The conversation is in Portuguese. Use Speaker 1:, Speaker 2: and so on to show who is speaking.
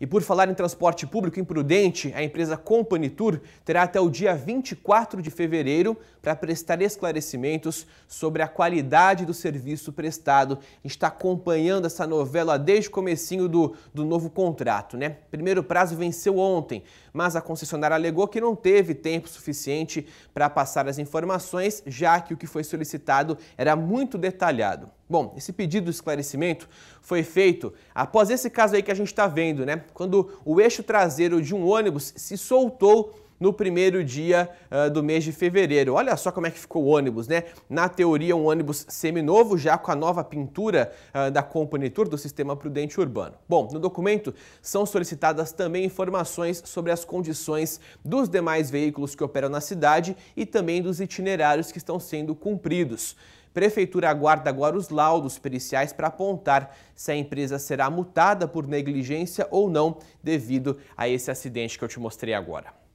Speaker 1: E por falar em transporte público imprudente, a empresa Company Tour terá até o dia 24 de fevereiro para prestar esclarecimentos sobre a qualidade do serviço prestado. A gente está acompanhando essa novela desde o comecinho do, do novo contrato. Né? Primeiro prazo venceu ontem, mas a concessionária alegou que não teve tempo suficiente para passar as informações, já que o que foi solicitado era muito detalhado. Bom, esse pedido de esclarecimento foi feito após esse caso aí que a gente está vendo, né? Quando o eixo traseiro de um ônibus se soltou no primeiro dia uh, do mês de fevereiro. Olha só como é que ficou o ônibus, né? Na teoria, um ônibus seminovo, já com a nova pintura uh, da Company Tour do Sistema Prudente Urbano. Bom, no documento são solicitadas também informações sobre as condições dos demais veículos que operam na cidade e também dos itinerários que estão sendo cumpridos. Prefeitura aguarda agora os laudos periciais para apontar se a empresa será multada por negligência ou não devido a esse acidente que eu te mostrei agora.